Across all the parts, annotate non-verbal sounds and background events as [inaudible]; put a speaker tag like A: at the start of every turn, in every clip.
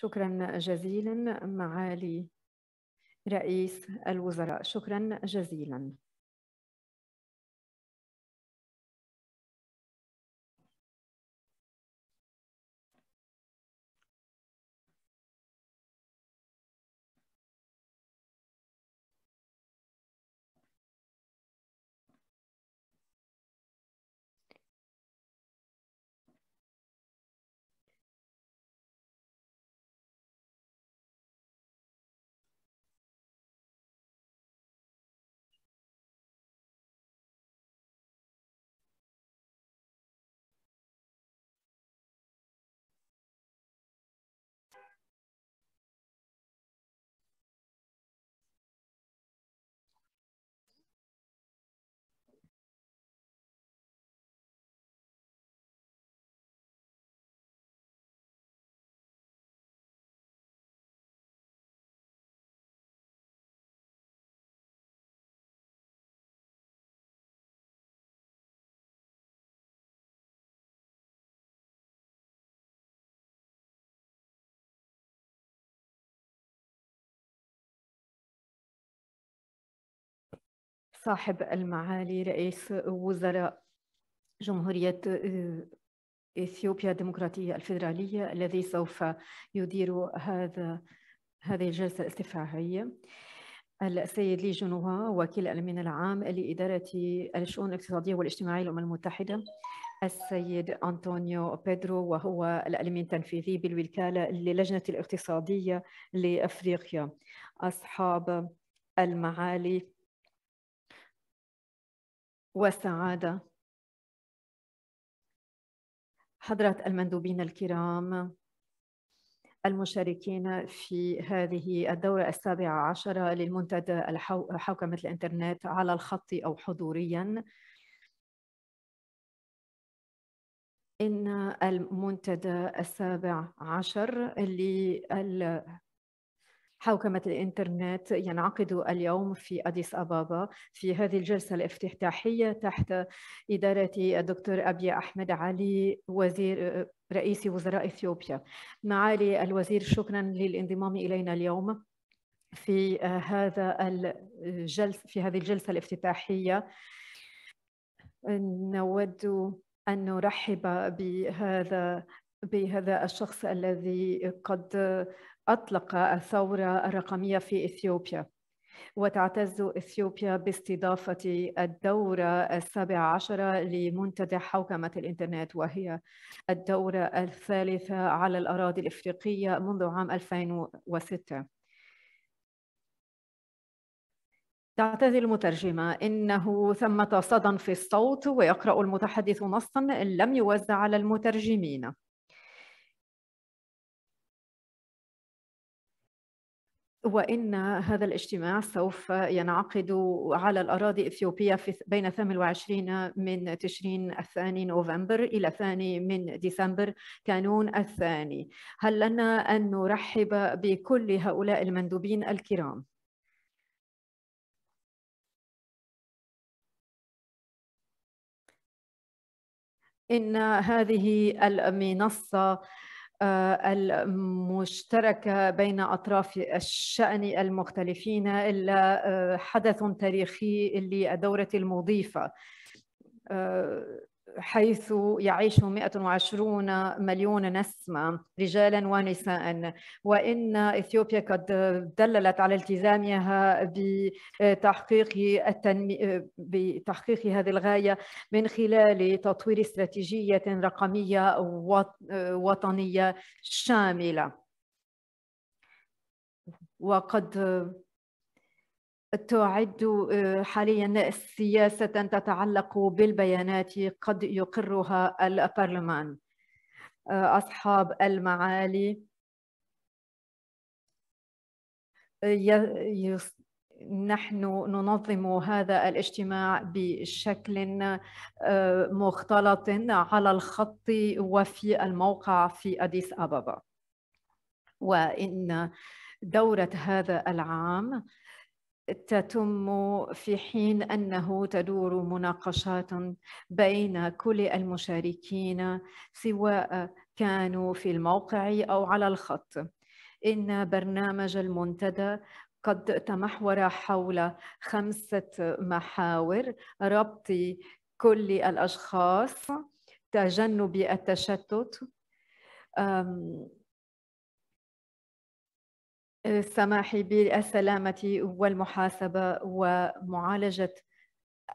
A: شكرا جزيلا معالي رئيس الوزراء شكرا جزيلا
B: صاحب المعالي رئيس وزراء جمهورية آه، إثيوبيا الديمقراطية الفيدرالية الذي سوف يدير هذا هذه الجلسة الاستفاعية السيد لي جنوا وكيل الأمين العام لإدارة الشؤون الاقتصادية والاجتماعية للأمم المتحدة السيد أنطونيو بيدرو وهو الأمين التنفيذي بالوكالة للجنة الاقتصادية لأفريقيا أصحاب المعالي وسعادة حضرة المندوبين الكرام المشاركين في هذه الدورة السابعة عشرة للمنتدى حوكمة الإنترنت على الخط أو حضورياً إن المنتدى السابع عشر لل حوكمة الإنترنت ينعقد اليوم في أديس أبابا في هذه الجلسة الافتتاحية تحت إدارة الدكتور أبي أحمد علي وزير رئيس وزراء إثيوبيا معالي الوزير شكرا للانضمام إلينا اليوم في آه، هذا الجلسة في هذه الجلسة الافتتاحية نود أن نرحب بهذا بهذا الشخص الذي قد أطلق الثورة الرقمية في إثيوبيا وتعتز إثيوبيا باستضافة الدورة السابعة عشرة لمنتدى حوكمة الإنترنت وهي الدورة الثالثة على الأراضي الإفريقية منذ عام 2006 تعتذر المترجمة إنه ثمة صدى في الصوت ويقرأ المتحدث نصا لم يوزع على المترجمين وإن هذا الاجتماع سوف ينعقد على الأراضي الإثيوبية في بين 28 من تشرين الثاني نوفمبر إلى الثاني من ديسمبر كانون الثاني هل لنا أن نرحب بكل هؤلاء المندوبين الكرام إن هذه المنصة آه، المشتركة بين أطراف الشأن المختلفين إلا آه، حدث تاريخي للدورة المضيفة آه، حيث يعيش 120 مليون نسمة رجالا ونساء وإن إثيوبيا قد دللت على التزامها بتحقيق, التنمي... بتحقيق هذه الغاية من خلال تطوير استراتيجية رقمية وطنية شاملة وقد تعد آه، حاليا سياسة تتعلق بالبيانات قد يقرها البرلمان آه، أصحاب المعالي آه، نحن ننظم هذا الاجتماع بشكل مختلط على الخط وفي الموقع في أديس أبابا وإن دورة هذا العام تتم في حين انه تدور مناقشات بين كل المشاركين سواء كانوا في الموقع او على الخط ان برنامج المنتدى قد تمحور حول خمسه محاور ربط كل الاشخاص تجنب التشتت السماح بالسلامة والمحاسبة ومعالجة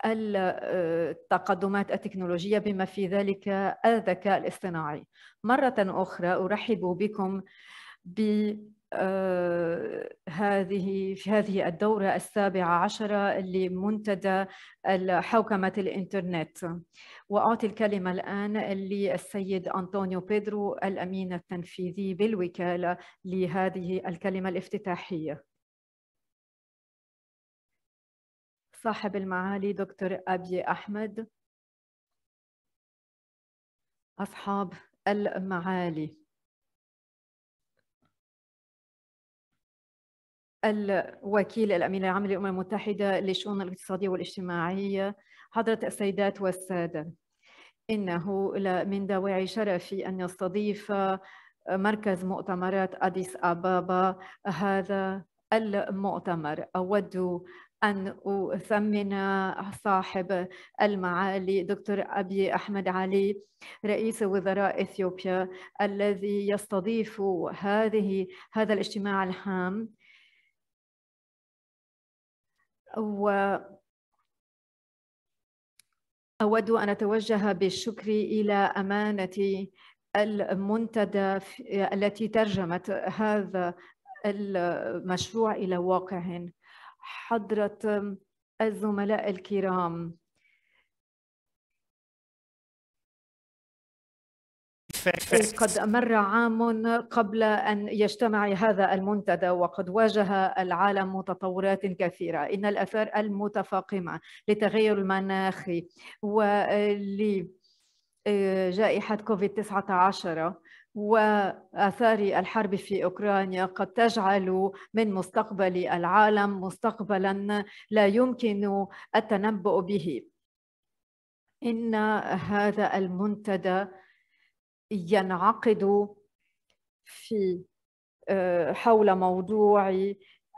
B: التقدمات التكنولوجية بما في ذلك الذكاء الاصطناعي مرة أخرى أرحب بكم ب آه، هذه في هذه الدورة السابعة عشرة لمنتدى حوكمة الإنترنت وأعطي الكلمة الآن للسيد أنطونيو بيدرو الأمين التنفيذي بالوكالة لهذه الكلمة الافتتاحية صاحب المعالي دكتور أبي أحمد
A: أصحاب المعالي
B: الوكيل الامين العام للامم المتحده للشؤون الاقتصاديه والاجتماعيه حضره السيدات والساده انه من دواعي شرفي ان يستضيف مركز مؤتمرات اديس ابابا هذا المؤتمر اود أن أثمن صاحب المعالي دكتور أبي أحمد علي رئيس وزراء إثيوبيا الذي يستضيف هذه هذا الاجتماع الهام وأود أن أتوجه بالشكر إلى أمانة المنتدى التي ترجمت هذا المشروع إلى واقع حضرة الزملاء الكرام قد مر عام قبل أن يجتمع هذا المنتدى وقد واجه العالم تطورات كثيرة إن الآثار المتفاقمة لتغير المناخ ولجايحه كوفيد كوفيد-19 وآثار الحرب في أوكرانيا قد تجعل من مستقبل العالم مستقبلا لا يمكن التنبؤ به إن هذا المنتدى ينعقد في آه، حول موضوع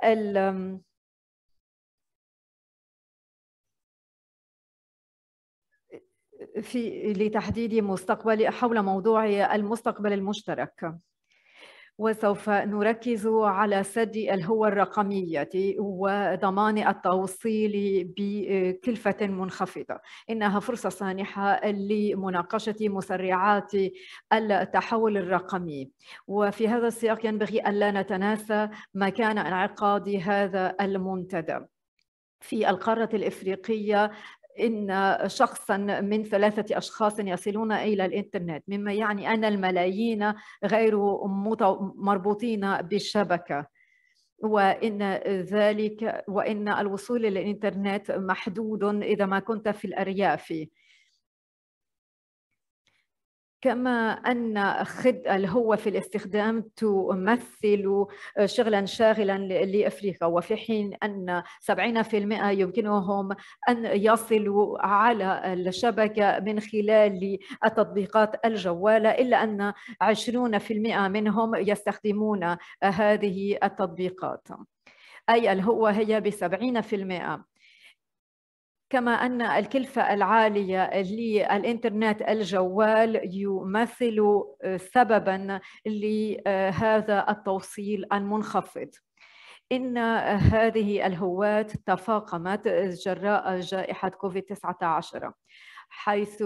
B: ال في لتحديد مستقبل حول موضوع المستقبل المشترك وسوف نركز على سد الهوى الرقمية وضمان التوصيل بكلفة منخفضة إنها فرصة سانحة لمناقشة مسرعات التحول الرقمي وفي هذا السياق ينبغي ألا نتناسى مكان انعقاد هذا المنتدى في القارة الإفريقية إن شخصا من ثلاثة أشخاص يصلون إلى الإنترنت مما يعني أن الملايين غير مربوطين بالشبكة وإن ذلك وإن الوصول للإنترنت محدود إذا ما كنت في الأرياف كما أن خد الهوة في الاستخدام تمثل آه، شغلا شاغلا لأفريقيا وفي حين أن 70% يمكنهم أن يصلوا على الشبكة من خلال التطبيقات الجوالة إلا أن 20% منهم يستخدمون هذه التطبيقات أي الهوة هي بسبعين في المئة كما أن الكلفة العالية للإنترنت الجوال يمثل سببا لهذا التوصيل المنخفض إن هذه الهوات تفاقمت جراء جائحة كوفيد-19 حيث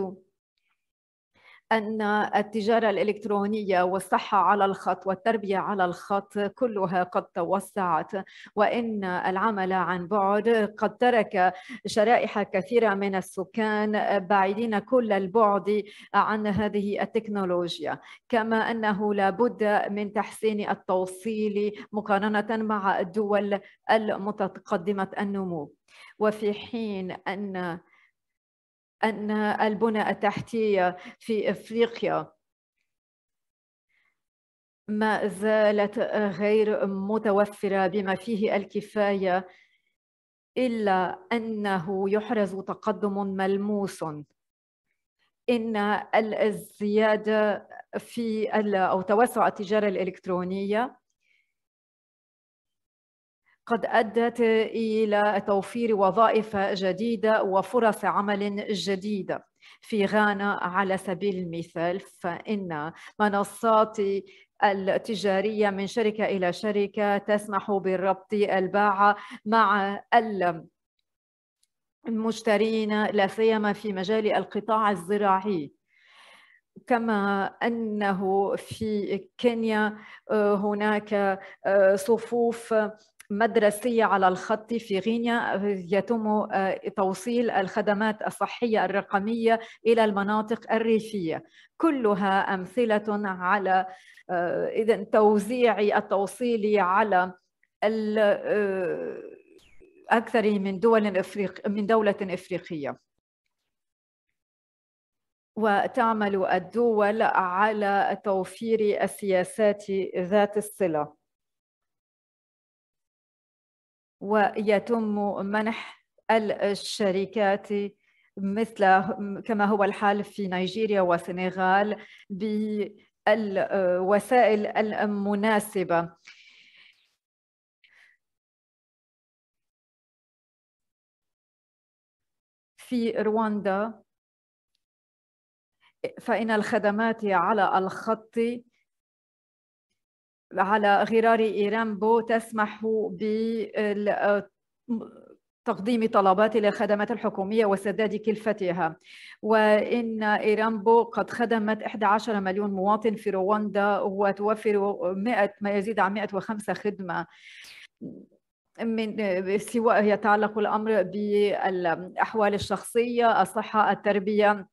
B: أن التجارة الإلكترونية والصحة على الخط والتربية على الخط كلها قد توسعت وإن العمل عن بعد قد ترك شرائح كثيرة من السكان بعيدين كل البعد عن هذه التكنولوجيا كما أنه لابد من تحسين التوصيل مقارنة مع الدول المتقدمة النمو وفي حين أن أن البنى التحتية في إفريقيا ما زالت غير متوفرة بما فيه الكفاية إلا أنه يحرز تقدم ملموس إن الزيادة في أو توسع التجارة الإلكترونية قد أدت إلى توفير وظائف جديدة وفرص عمل جديدة في غانا على سبيل المثال فإن منصات التجارية من شركة إلى شركة تسمح بربط الباعة مع المشترين لا سيما في مجال القطاع الزراعي كما انه في كينيا هناك صفوف مدرسية على الخط في غينيا يتم آه، توصيل الخدمات الصحية الرقمية إلى المناطق الريفية كلها أمثلة على آه، إذا توزيع التوصيل على آه، أكثر من دول إفريق من دولة إفريقية وتعمل الدول على توفير السياسات ذات الصلة ويتم منح الشركات مثل كما هو الحال في نيجيريا والسنغال بالوسائل المناسبه
A: في رواندا
B: فإن الخدمات على الخط على غرار إيرامبو تسمح بتقديم تقديم طلبات إلى الخدمات الحكومية وسداد كلفتها وإن إيرامبو قد خدمت 11 مليون مواطن في رواندا وتوفر 100 ما يزيد عن 105 خدمة من سواء يتعلق الأمر بالأحوال الشخصية الصحة التربية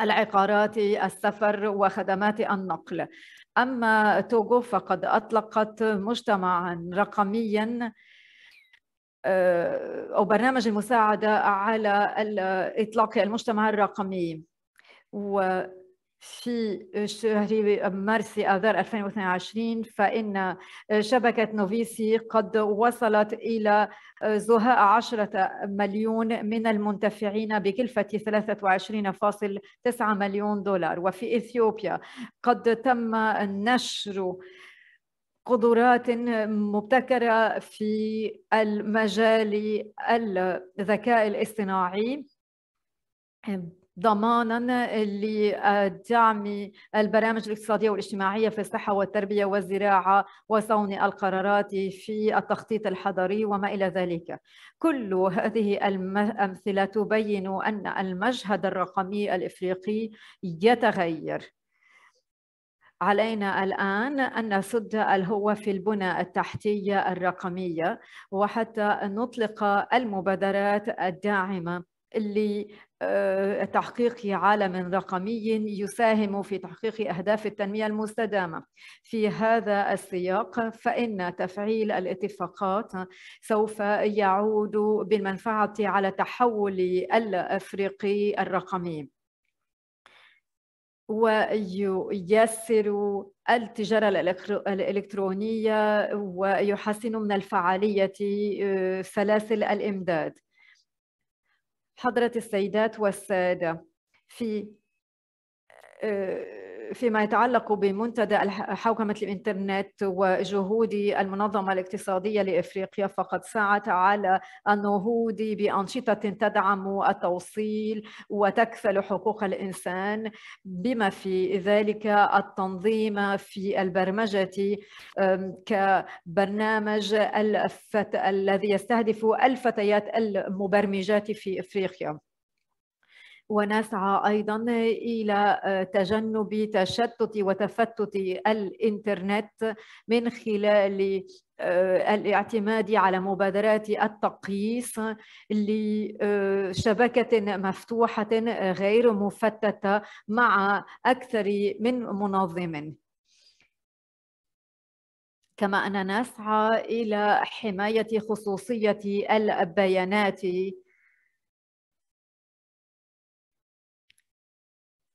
B: العقارات السفر وخدمات النقل أما توغو فقد أطلقت مجتمعا رقميا آه، أو برنامج المساعدة على إطلاق المجتمع الرقمي في شهر مارس آذار 2022 فإن شبكة نوفيسي قد وصلت إلى زهاء 10 مليون من المنتفعين بكلفة 23.9 مليون دولار وفي إثيوبيا قد تم نشر قدرات مبتكرة في المجال الذكاء الاصطناعي ضمانا لدعم البرامج الاقتصادية والاجتماعية في الصحة والتربية والزراعة وصون القرارات في التخطيط الحضري وما إلى ذلك كل هذه الأمثلة تبين أن المشهد الرقمي الإفريقي يتغير علينا الآن أن نسد الهوة في البنى التحتية الرقمية وحتى نطلق المبادرات الداعمة لتحقيق آه، عالم رقمي يساهم في تحقيق أهداف التنمية المستدامة في هذا السياق فإن تفعيل الاتفاقات سوف يعود بالمنفعة على تحول الأفريقي الرقمي وييسر التجارة الإلكترونية ويحسن من الفعالية آه، سلاسل الإمداد حضرة السيدات والسادة في آه، فيما يتعلق بمنتدى حوكمة الإنترنت وجهود المنظمة الاقتصادية لإفريقيا فقد ساعت على النهوض بأنشطة تدعم التوصيل وتكفل حقوق الإنسان بما في ذلك التنظيم في البرمجة كبرنامج الفت... الذي يستهدف الفتيات المبرمجات في إفريقيا ونسعى أيضا إلى آه، تجنب تشتت وتفتت الإنترنت من خلال آه، الاعتماد على مبادرات التقييس لشبكة آه، مفتوحة غير مفتتة مع أكثر من منظم كما أننا نسعى إلى حماية خصوصية البيانات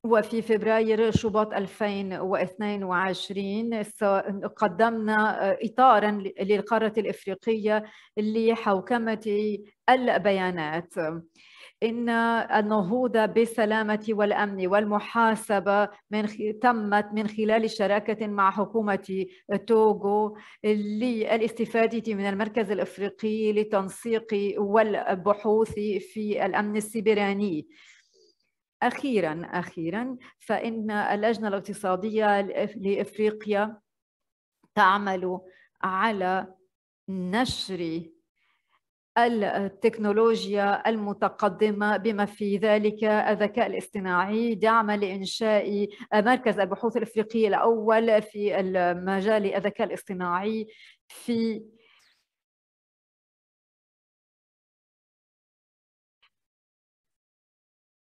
B: وفي فبراير شباط 2022 قدمنا آه، إطارا للقارة الإفريقية لحوكمة البيانات إن النهوض بالسلامة والأمن والمحاسبة من خ... تمت من خلال شراكة مع حكومة توغو للاستفادة من المركز الإفريقي للتنسيق والبحوث في الأمن السبراني أخيرا أخيرا فإن اللجنة الاقتصادية لإفريقيا تعمل على نشر التكنولوجيا المتقدمة بما في ذلك الذكاء الاصطناعي دعما لإنشاء مركز البحوث الإفريقي الأول في مجال الذكاء الاصطناعي في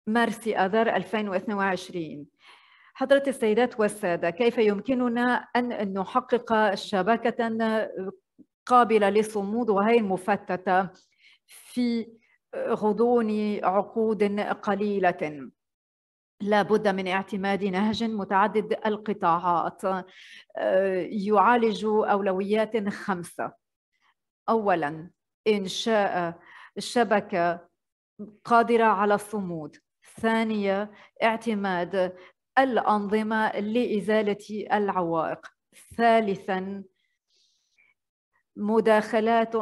B: مارس آذار 2022 حضرة السيدات والسادة كيف يمكننا أن نحقق شبكة قابلة للصمود وهي المفتتة في غضون عقود قليلة لا بد من اعتماد نهج متعدد القطاعات آه، يعالج أولويات خمسة أولاً إنشاء شبكة قادرة على الصمود ثانية اعتماد الأنظمة لإزالة العوائق ثالثا مداخلات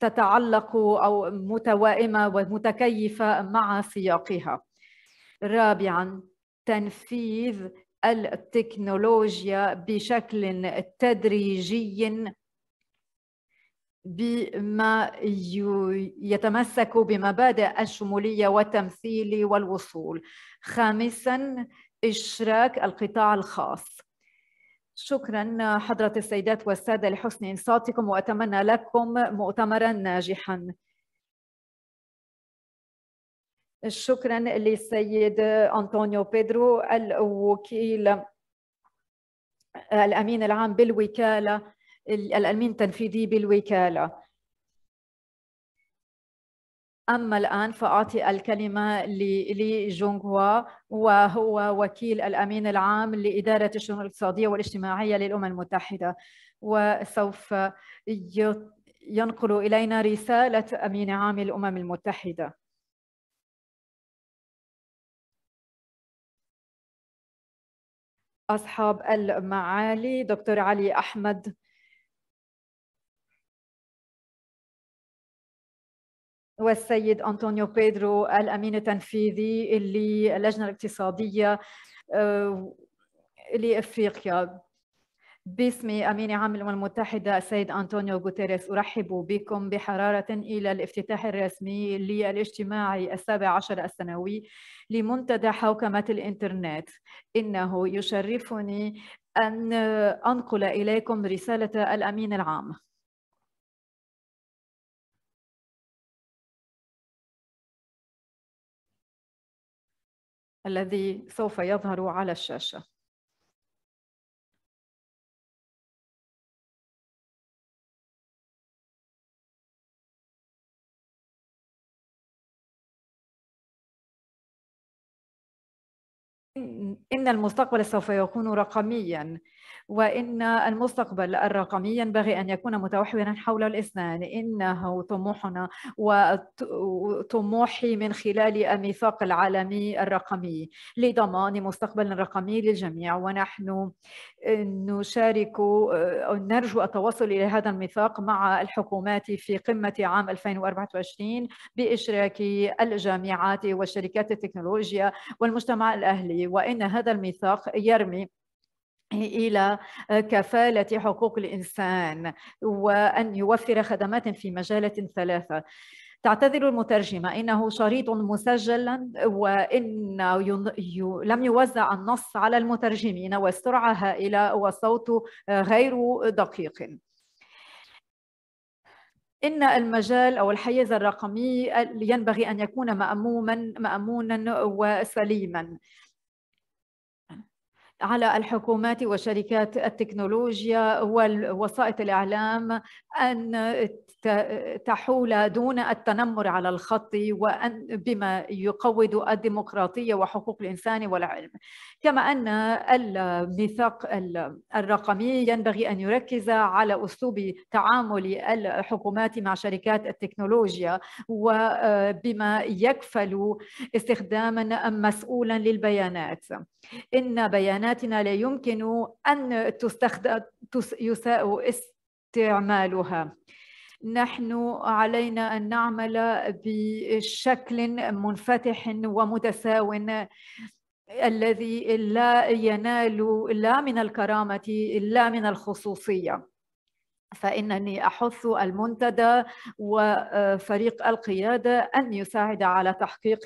B: تتعلق أو متوائمة ومتكيفة مع سياقها رابعا تنفيذ التكنولوجيا بشكل تدريجي بما يتمسك بمبادئ الشمولية والتمثيل والوصول خامسا إشراك القطاع الخاص شكرا حضرة السيدات والسادة لحسن إنصاتكم وأتمنى لكم مؤتمرا ناجحا شكرا للسيد أنطونيو بيدرو الوكيل الأمين العام بالوكالة الأمين التنفيذي بالوكالة أما الآن فأعطي الكلمة لي جونغ هوا وهو وكيل الأمين العام لإدارة الشؤون الاقتصادية والاجتماعية للأمم المتحدة وسوف ينقل إلينا رسالة أمين عام الأمم المتحدة
A: أصحاب المعالي دكتور علي أحمد
B: والسيد أنطونيو بيدرو الأمين التنفيذي للجنة الاقتصادية آه، لإفريقيا باسم أمين عام الأمم المتحدة السيد أنطونيو غوتيريس أرحب بكم بحرارة إلى الافتتاح الرسمي للاجتماع السابع عشر السنوي لمنتدى حوكمة الإنترنت إنه يشرفني أن أنقل إليكم رسالة الأمين العام
A: الذي سوف يظهر على الشاشه
B: ان المستقبل سوف يكون رقميا وإن المستقبل الرقمي ينبغي أن يكون متوحدا حول الاثنان إنه طموحنا وطموحي من خلال الميثاق العالمي الرقمي لضمان مستقبل رقمي للجميع ونحن نشارك نرجو التوصل إلى هذا الميثاق مع الحكومات في قمة عام 2024 بإشراك الجامعات وشركات التكنولوجيا والمجتمع الأهلي وإن هذا الميثاق يرمي الى كفاله حقوق الانسان وان يوفر خدمات في مجالات ثلاثه تعتذر المترجمة إنه شريط مسجلا وإن لم يوزع النص على المترجمين والسرعة هائلة والصوت غير دقيق إن المجال أو الحيز الرقمي ينبغي أن يكون مأموما مأمونا وسليما على الحكومات وشركات التكنولوجيا ووسائط الإعلام أن تحول دون التنمر على الخط وأن بما يقوض الديمقراطية وحقوق الإنسان والعلم كما أن الميثاق الرقمي ينبغي أن يركز على أسلوب تعامل الحكومات مع شركات التكنولوجيا وبما يكفل استخداما مسؤولا للبيانات إن بيانات بياناتنا لا يمكن أن تستخدم يساء استعمالها نحن علينا أن نعمل بشكل منفتح ومتساو الذي لا ينال لا من الكرامة لا من الخصوصية فإنني أحث المنتدى وفريق القيادة أن يساعد على تحقيق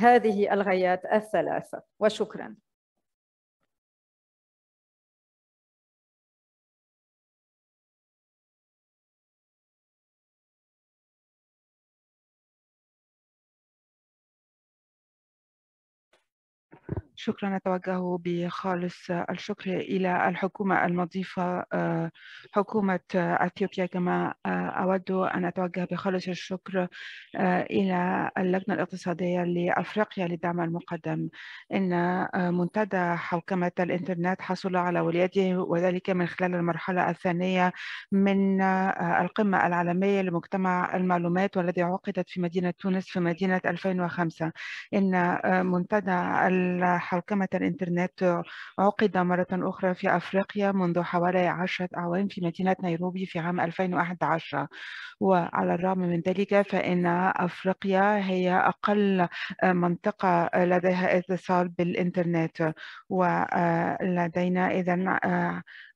B: هذه الغايات الثلاثة وشكراً
C: شكرا أتوجه بخالص الشكر إلى الحكومة المضيفة آه، حكومة آه، أثيوبيا كما آه، أود أن أتوجه بخالص الشكر إلى اللجنة الاقتصادية لأفريقيا للدعم المقدم إن منتدى حوكمة الإنترنت حصل على ولايته وذلك من خلال المرحلة الثانية من القمة العالمية لمجتمع المعلومات والذي عقدت في مدينة تونس في مدينة 2005 إن منتدى حوكمة الإنترنت عقد مرة أخرى في أفريقيا منذ حوالي عشرة أعوام في مدينة نيروبي في عام 2011 وعلى الرغم من ذلك فإن أفريقيا هي أقل منطقة لديها اتصال بالإنترنت ولدينا إذا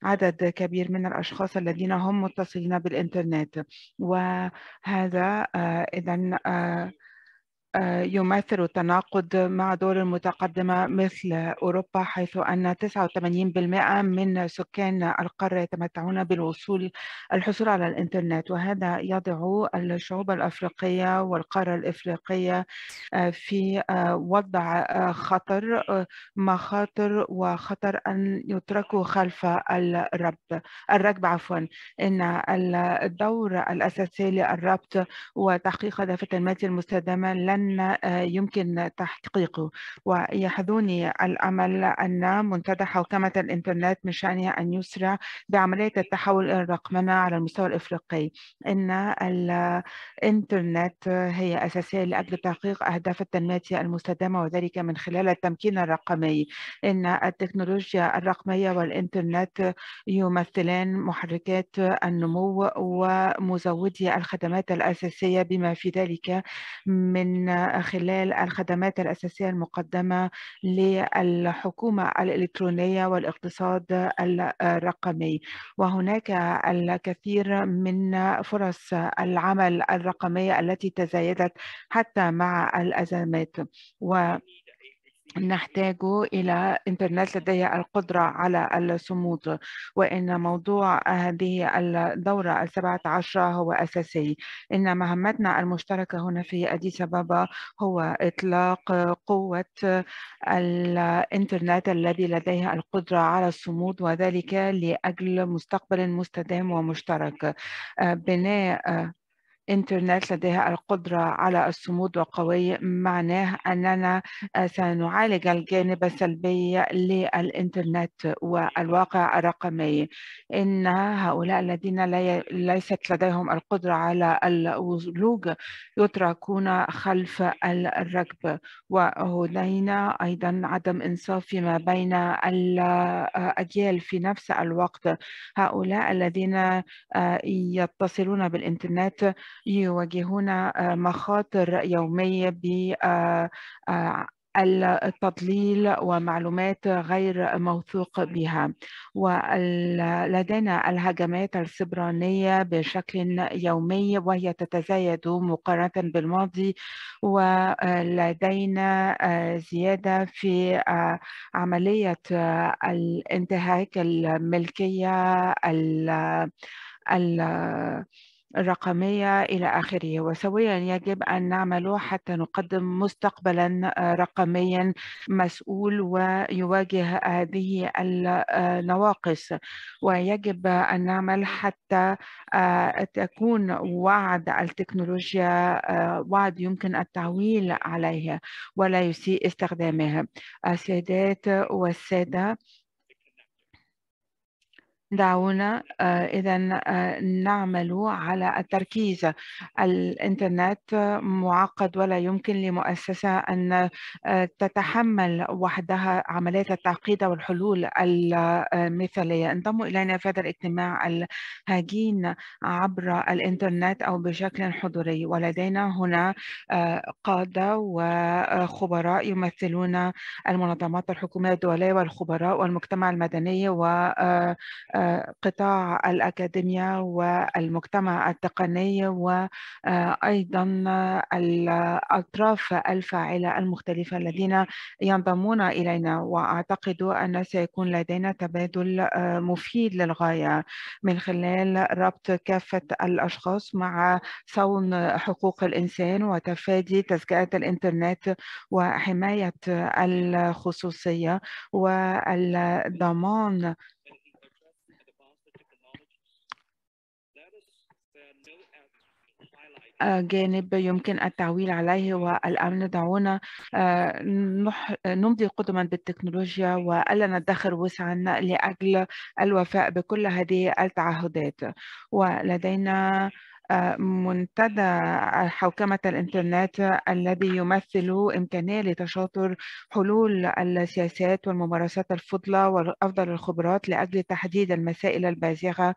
C: عدد كبير من الأشخاص الذين هم متصلين بالإنترنت وهذا إذا آه، يمثل تناقض مع دول متقدمة مثل أوروبا حيث أن 89% من سكان القارة يتمتعون بالوصول الحصول على الإنترنت وهذا يضع الشعوب الأفريقية والقارة الإفريقية آه، في آه، وضع خطر مخاطر وخطر أن يتركوا خلف الرب الركب عفوا إن الدور الأساسي للربط وتحقيق أهداف التنمية المستدامة لن لن آه، يمكن تحقيقه ويحذوني الأمل أن منتدى حوكمة الإنترنت من شأنها أن يسرع بعملية التحول إلى الرقمنة على المستوى الإفريقي إن الإنترنت هي أساسية لأجل تحقيق أهداف التنمية المستدامة وذلك من خلال التمكين الرقمي إن التكنولوجيا الرقمية والإنترنت يمثلان محركات النمو ومزودي الخدمات الأساسية بما في ذلك من خلال الخدمات الأساسية المقدمة للحكومة الإلكترونية والاقتصاد الرقمي وهناك الكثير من فرص العمل الرقمية التي تزايدت حتى مع الأزمات و نحتاج إلى إنترنت لدي القدرة على الصمود وإن موضوع هذه الدورة السبعة عشرة هو أساسي إن مهمتنا المشتركة هنا في أديس أبابا هو إطلاق قوة الإنترنت الذي لديه القدرة على الصمود وذلك لأجل مستقبل مستدام ومشترك آه، بناء انترنت لديها القدرة على الصمود وقوي معناه أننا آه، سنعالج الجانب السلبي للإنترنت والواقع الرقمي إن هؤلاء الذين ليست لديهم القدرة على الولوج يتركون خلف الركب وهدينا أيضا عدم إنصاف فيما بين الأجيال في نفس الوقت هؤلاء الذين آه، يتصلون بالإنترنت يواجهون آه، مخاطر يومية ب آه، آه، التضليل ومعلومات غير موثوق بها ولدينا الهجمات السبرانية بشكل يومي وهي تتزايد مقارنة بالماضي ولدينا زيادة في عملية الانتهاك الملكية ال الرقمية إلى آخره وسويا يجب أن نعمل حتى نقدم مستقبلا آه، رقميا مسؤول ويواجه هذه النواقص آه، ويجب أن نعمل حتى آه، تكون وعد التكنولوجيا وعد يمكن التعويل عليه ولا يسيء استخدامها السيدات والسادة دعونا آه، إذا آه، نعمل على التركيز الإنترنت معقد ولا يمكن لمؤسسة أن آه، تتحمل وحدها عمليات التعقيد والحلول المثالية انضموا إلينا في هذا الاجتماع الهجين عبر الإنترنت أو بشكل حضوري ولدينا هنا قادة وخبراء يمثلون المنظمات الحكومية الدولية والخبراء والمجتمع المدني و قطاع الأكاديمية والمجتمع التقني وأيضا آه، الأطراف الفاعلة المختلفة الذين ينضمون إلينا وأعتقد أن سيكون لدينا تبادل آه، مفيد للغاية من خلال ربط كافة الأشخاص مع صون حقوق الإنسان وتفادي تزكئة الإنترنت وحماية الخصوصية والضمان آه، جانب يمكن التعويل عليه والآن دعونا آه، نمضي قدما بالتكنولوجيا وألا ندخر وسعا لأجل الوفاء بكل هذه التعهدات ولدينا آه، منتدى حوكمة الإنترنت الذي يمثل إمكانية لتشاطر حلول السياسات والممارسات الفضلى وأفضل الخبرات لأجل تحديد المسائل البازغة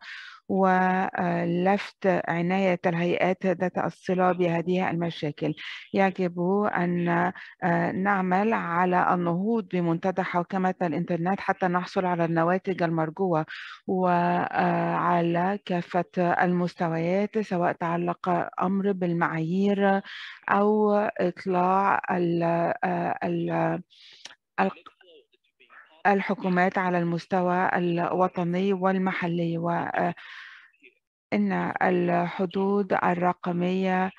C: ولفت عناية الهيئات ذات الصلة بهذه المشاكل يجب أن آه، نعمل على النهوض بمنتدى حوكمة الإنترنت حتى نحصل على النواتج المرجوة وعلى كافة المستويات سواء تعلق أمر بالمعايير أو إطلاع ال آه، ال الحكومات على المستوى الوطني والمحلي وإن آه، الحدود الرقمية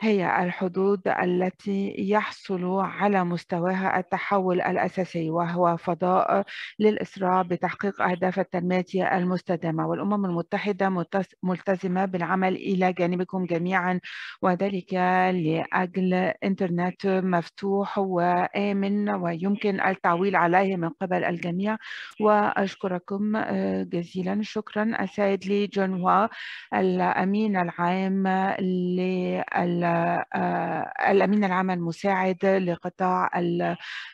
C: هي الحدود التي يحصل على مستواها التحول الأساسي وهو فضاء للإسراع بتحقيق أهداف التنمية المستدامة والأمم المتحدة ملتزمة بالعمل إلى جانبكم جميعا وذلك لأجل إنترنت مفتوح وآمن ويمكن التعويل عليه من قبل الجميع وأشكركم آه، جزيلا شكرا السيد لي جون وا الأمين العام لل آه، الأمين العام المساعد لقطاع آه،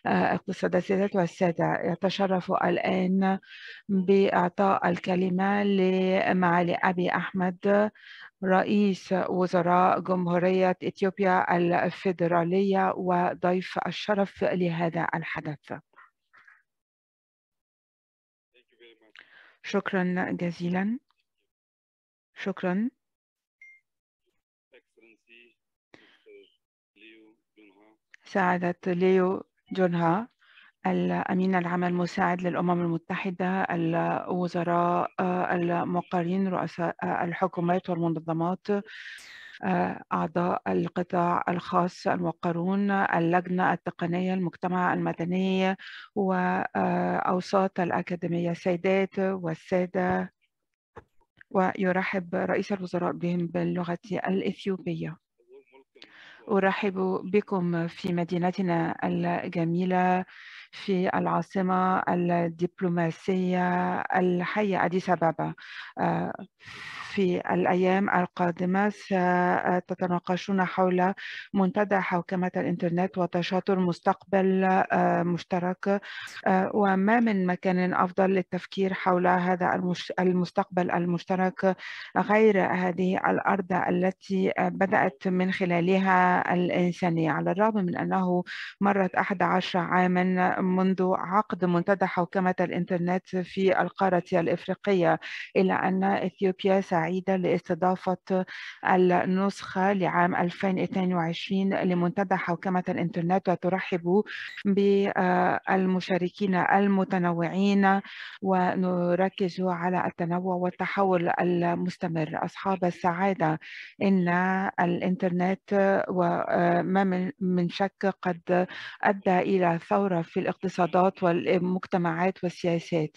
C: الاقتصاد السيدات والسادة يتشرف الآن بإعطاء الكلمة لمعالي أبي أحمد رئيس وزراء جمهورية إثيوبيا الفيدرالية وضيف الشرف لهذا الحدث شكرا جزيلا شكرا سعادة ليو جونها الأمين العام المساعد للأمم المتحدة الوزراء المقرين رؤساء الحكومات والمنظمات أعضاء القطاع الخاص الموقرون اللجنة التقنية المجتمع المدني وأوساط الأكاديمية سيدات والسادة ويرحب رئيس الوزراء بهم باللغة الإثيوبية أرحب بكم في مدينتنا الجميلة في العاصمة الدبلوماسية الحية أديس أبابا آه، في الأيام القادمة ستتناقشون حول منتدى حوكمة الإنترنت وتشاطر مستقبل آه، مشترك آه، وما من مكان أفضل للتفكير حول هذا المستقبل المشترك غير هذه الأرض التي بدأت من خلالها الإنسانية على الرغم من أنه مرت 11 عاما منذ عقد منتدى حوكمة الإنترنت في القارة الإفريقية إلى أن إثيوبيا سعيدة لاستضافة النسخة لعام 2022 لمنتدى حوكمة الإنترنت وترحب بالمشاركين المتنوعين ونركز على التنوع والتحول المستمر أصحاب السعادة إن الإنترنت وما من شك قد أدى إلى ثورة في الاقتصادات والمجتمعات والسياسات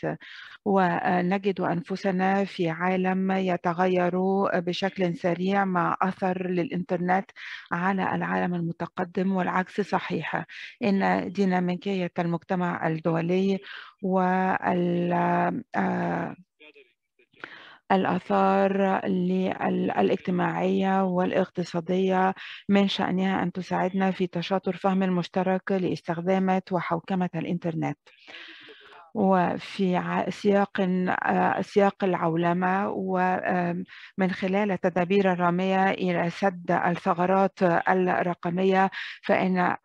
C: ونجد أنفسنا في عالم يتغير تغيروا بشكل سريع مع أثر للإنترنت على العالم المتقدم والعكس صحيح إن ديناميكية المجتمع الدولي وال آه، الآثار الاجتماعية والاقتصادية من شأنها أن تساعدنا في تشاطر فهم المشترك لاستخدامات وحوكمة الإنترنت. وفي سياق آه، سياق العولمة ومن خلال تدابير الرامية إلى سد الثغرات الرقمية فإن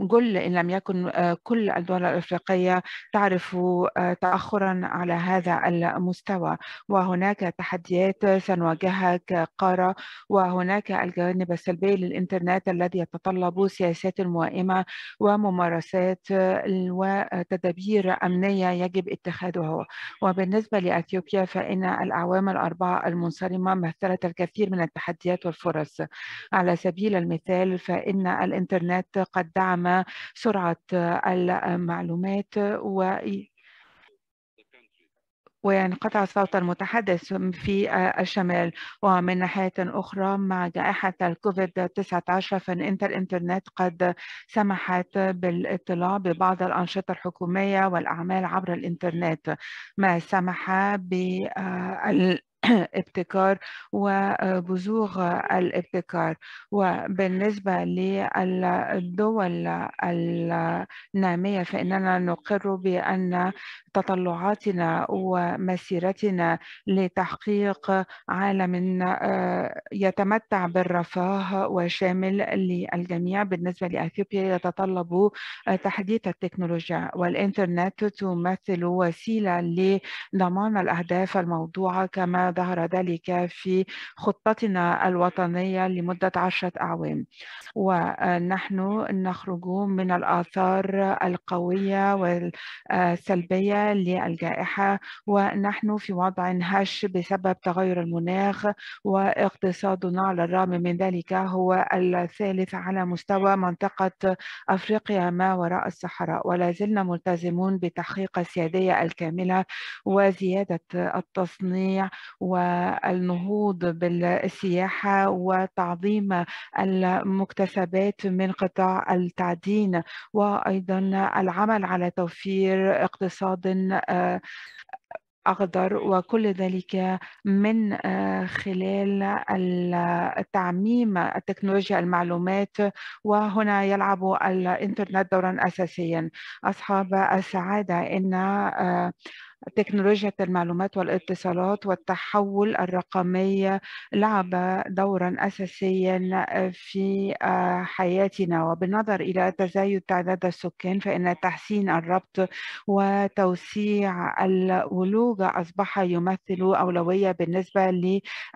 C: جل إن لم يكن آه، كل الدول الأفريقية تعرف آه، تأخرا على هذا المستوى وهناك تحديات سنواجهها كقارة وهناك الجوانب السلبية للإنترنت الذي يتطلب سياسات موائمة وممارسات وتدابير أمنية يجب اتخاذها وبالنسبة لأثيوبيا فإن الأعوام الأربعة المنصرمة مثلت الكثير من التحديات والفرص على سبيل المثال فإن الإنترنت قد دعم سرعة المعلومات و وانقطع صوت المتحدث في الشمال ومن ناحية أخرى مع جائحة الكوفيد 19 فإن الإنترنت قد سمحت بالاطلاع ببعض الأنشطة الحكومية والأعمال عبر الإنترنت ما سمح بال [clears throat] ابتكار وبزوغ الابتكار وبالنسبة للدول النامية فإننا نقر بأن تطلعاتنا ومسيرتنا لتحقيق عالم آه، يتمتع بالرفاه وشامل للجميع بالنسبة لأثيوبيا يتطلب تحديث التكنولوجيا والإنترنت تمثل وسيلة لضمان الأهداف الموضوعة كما ظهر ذلك في خطتنا الوطنية لمدة عشرة أعوام ونحن نخرج من الآثار القوية والسلبية للجائحة ونحن في وضع هش بسبب تغير المناخ واقتصادنا على الرغم من ذلك هو الثالث على مستوى منطقة أفريقيا ما وراء الصحراء ولا زلنا ملتزمون بتحقيق السيادية الكاملة وزيادة التصنيع والنهوض بالسياحة وتعظيم المكتسبات من قطاع التعدين وأيضا العمل على توفير اقتصاد آه، أخضر وكل ذلك من آه، خلال التعميم التكنولوجيا المعلومات وهنا يلعب الإنترنت دورا أساسيا أصحاب السعادة إن آه، تكنولوجيا المعلومات والاتصالات والتحول الرقمي لعب دورا اساسيا في آه، حياتنا وبالنظر الى تزايد تعداد السكان فان تحسين الربط وتوسيع الولوج اصبح يمثل اولويه بالنسبه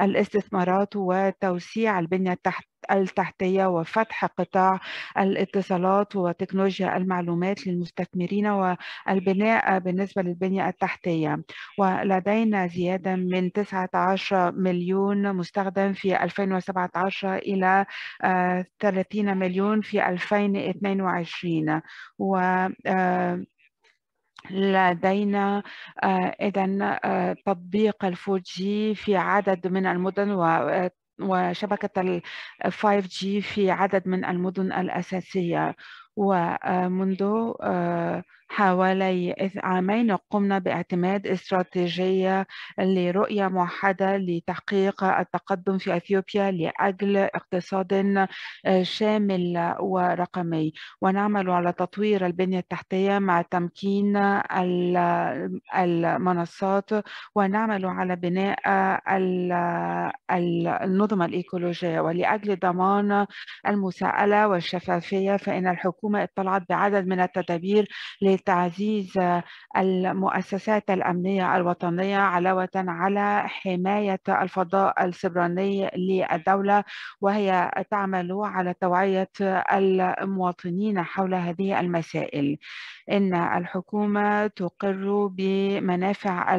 C: للاستثمارات وتوسيع البنيه التحتيه التحتية وفتح قطاع الاتصالات وتكنولوجيا المعلومات للمستثمرين والبناء بالنسبة للبنية التحتية ولدينا زيادة من 19 مليون مستخدم في 2017 إلى 30 آه، مليون في 2022 و آه، لدينا آه، اذا تطبيق الفوجي في عدد من المدن وشبكة ال 5G في عدد من المدن الأساسية ومنذ آه، حوالي عامين قمنا باعتماد استراتيجية لرؤية موحدة لتحقيق التقدم في أثيوبيا لأجل اقتصاد آه، شامل ورقمي ونعمل على تطوير البنية التحتية مع تمكين المنصات ونعمل على بناء النظم الإيكولوجية ولأجل ضمان المساءلة والشفافية فإن الحكومة اطلعت بعدد من التدابير لتعزيز المؤسسات الأمنية الوطنية علاوة على حماية الفضاء السبراني للدولة وهي تعمل على توعية المواطنين حول هذه المسائل إن الحكومة تقر بمنافع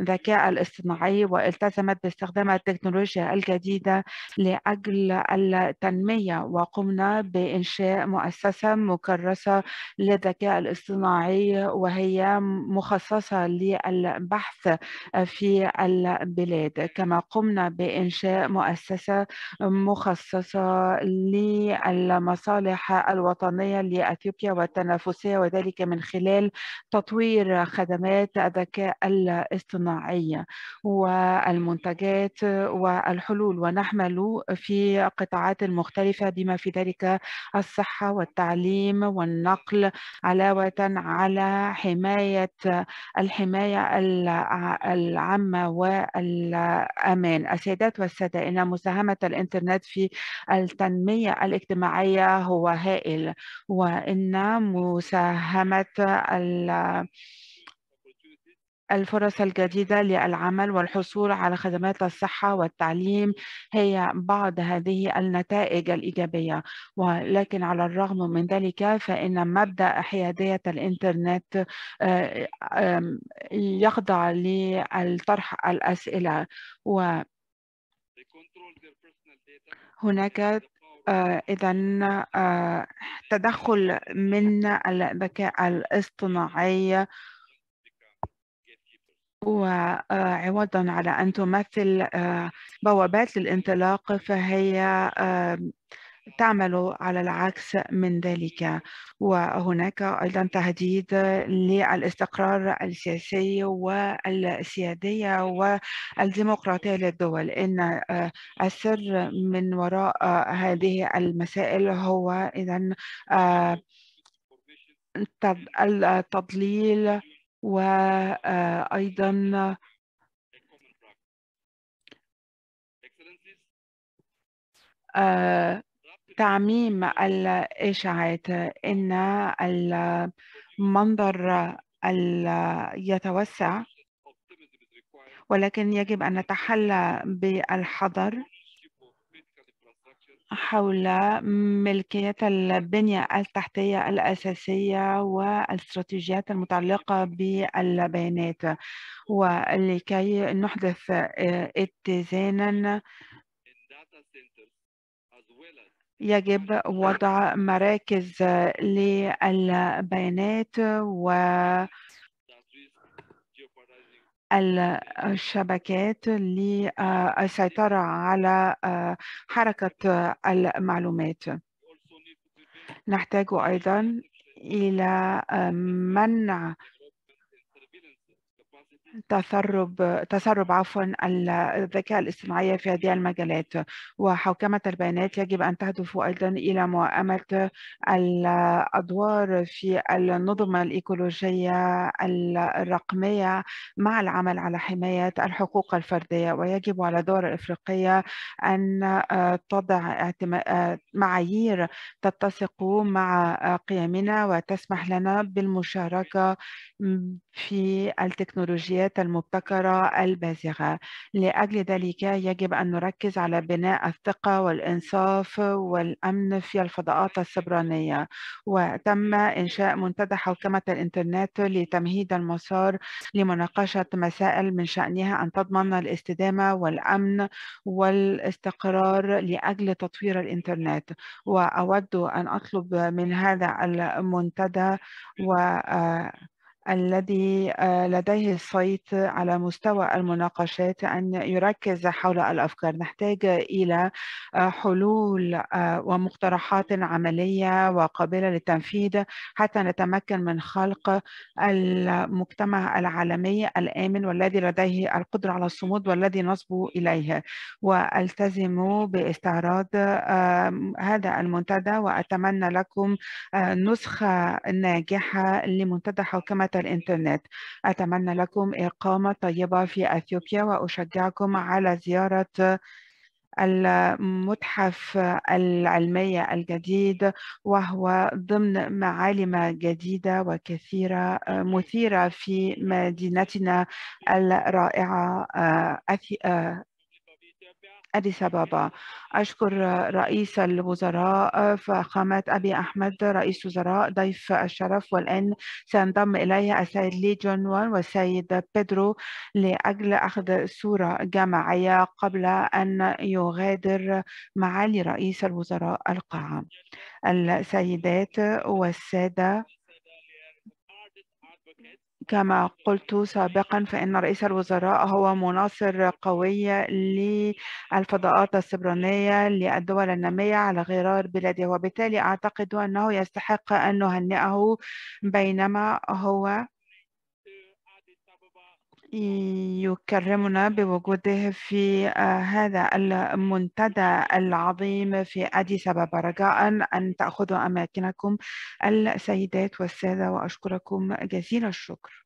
C: الذكاء الاصطناعي والتزمت باستخدام التكنولوجيا الجديدة لأجل التنمية وقمنا بإنشاء مؤسسة مكرسة للذكاء الاصطناعي الصناعي وهي مخصصة للبحث في البلاد كما قمنا بإنشاء مؤسسة مخصصة للمصالح الوطنية لأثيوبيا والتنافسية وذلك من خلال تطوير خدمات الذكاء الاصطناعي والمنتجات والحلول ونحمل في قطاعات مختلفة بما في ذلك الصحة والتعليم والنقل علاوة على حماية الحماية العامة والأمان السيدات والسادة إن مساهمة الإنترنت في التنمية الاجتماعية هو هائل وإن مساهمة الفرص الجديدة للعمل والحصول على خدمات الصحة والتعليم هي بعض هذه النتائج الإيجابية ولكن على الرغم من ذلك فإن مبدأ حيادية الإنترنت آه، يخضع للطرح الأسئلة و هناك آه، إذا آه، تدخل من الذكاء الاصطناعي وعوضا آه، على أن تمثل آه، بوابات للانطلاق فهي تعمل على العكس من ذلك وهناك أيضا تهديد للاستقرار السياسي والسيادية والديمقراطية للدول إن آه، السر من وراء هذه المسائل هو إذا التضليل وأيضا آه، تعميم الإشاعات إن المنظر يتوسع ولكن يجب أن نتحلى بالحذر حول ملكية البنية التحتية الأساسية والاستراتيجيات المتعلقة بالبيانات ولكي نحدث آه، اتزانا يجب وضع مراكز للبيانات و الشبكات للسيطرة آه، على آه، حركة آه، المعلومات نحتاج أيضا إلى منع تسرب تسرب عفوا الذكاء الاصطناعي في هذه المجالات وحوكمة البيانات يجب أن تهدف أيضا إلى موائمة الأدوار في النظم الإيكولوجية الرقمية مع العمل على حماية الحقوق الفردية ويجب على الدول الإفريقية أن آه، تضع آه، معايير تتسق مع آه، قيمنا وتسمح لنا بالمشاركة في التكنولوجيات المبتكرة البازغة لأجل ذلك يجب أن نركز على بناء الثقة والإنصاف والأمن في الفضاءات السبرانية وتم إنشاء منتدى حوكمة الإنترنت لتمهيد المسار لمناقشة مسائل من شأنها أن تضمن الاستدامة والأمن والاستقرار لأجل تطوير الإنترنت وأود أن أطلب من هذا المنتدى و آه، الذي آه، لديه الصيت على مستوى المناقشات أن يركز حول الأفكار نحتاج إلى آه، حلول آه، ومقترحات عملية وقابلة للتنفيذ حتى نتمكن من خلق المجتمع العالمي الآمن والذي لديه القدرة على الصمود والذي نصبو إليه وألتزم باستعراض هذا المنتدى وأتمنى لكم نسخة ناجحة لمنتدى حوكمة الإنترنت أتمنى لكم إقامة طيبة في أثيوبيا وأشجعكم على زيارة المتحف العلمي الجديد وهو ضمن معالم جديدة وكثيرة مثيرة في مدينتنا الرائعة آه، آه، أديس أبابا أشكر رئيس الوزراء آه، فخامة أبي أحمد رئيس وزراء ضيف الشرف والآن سينضم إليه السيد لي جون وان والسيد بيدرو لأجل أخذ صورة جماعية قبل أن يغادر معالي رئيس الوزراء القاعة السيدات والسادة كما قلت سابقا فإن رئيس الوزراء هو مناصر قوي للفضاءات السبرانية للدول النامية على غرار بلاده وبالتالي أعتقد أنه يستحق أن نهنئه بينما هو يكرمنا بوجوده في آه، هذا المنتدى العظيم في أديس أبابا رجاء أن تأخذوا أماكنكم السيدات والسادة وأشكركم جزيل الشكر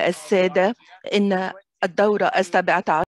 A: السادة إن الدورة عشر